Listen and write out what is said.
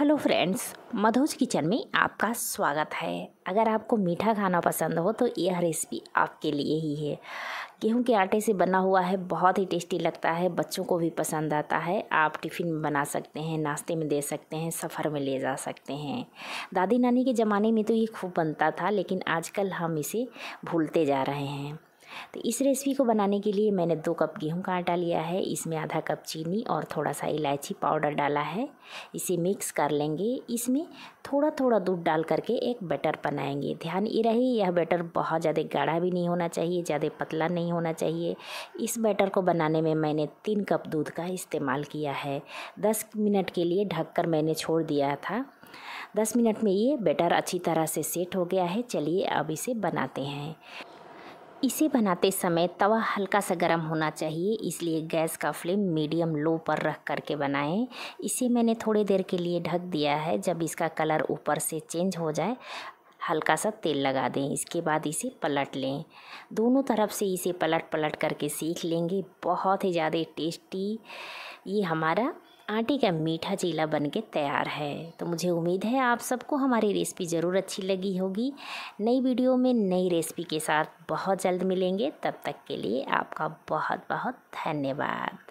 hello friends मधुज kitchen में आपका स्वागत है अगर आपको मीठा खाना पसंद हो तो यह रेसिपी आपके लिए ही है गेहूं के आटे से बना हुआ है बहुत ही टेस्टी लगता है बच्चों को भी पसंद आता है आप टिफ़िन में बना सकते हैं नाश्ते में दे सकते हैं सफ़र में ले जा सकते हैं दादी नानी के ज़माने में तो ये खूब बनता था लेकिन आजकल हम इसे भूलते जा रहे हैं तो इस रेसिपी को बनाने के लिए मैंने दो कप गेहूँ का आटा लिया है इसमें आधा कप चीनी और थोड़ा सा इलायची पाउडर डाला है इसे मिक्स कर लेंगे इसमें थोड़ा थोड़ा दूध डाल करके एक बैटर बनाएंगे ध्यान ये रहे यह बैटर बहुत ज़्यादा गाढ़ा भी नहीं होना चाहिए ज़्यादा पतला नहीं होना चाहिए इस बैटर को बनाने में मैंने तीन कप दूध का इस्तेमाल किया है दस मिनट के लिए ढक मैंने छोड़ दिया था दस मिनट में ये बैटर अच्छी तरह से सेट हो गया है चलिए अब इसे बनाते हैं इसे बनाते समय तवा हल्का सा गर्म होना चाहिए इसलिए गैस का फ्लेम मीडियम लो पर रख कर के बनाएं इसे मैंने थोड़ी देर के लिए ढक दिया है जब इसका कलर ऊपर से चेंज हो जाए हल्का सा तेल लगा दें इसके बाद इसे पलट लें दोनों तरफ से इसे पलट पलट करके सीख लेंगे बहुत ही ज़्यादा टेस्टी ये हमारा आटे का मीठा चीला बन के तैयार है तो मुझे उम्मीद है आप सबको हमारी रेसिपी ज़रूर अच्छी लगी होगी नई वीडियो में नई रेसिपी के साथ बहुत जल्द मिलेंगे तब तक के लिए आपका बहुत बहुत धन्यवाद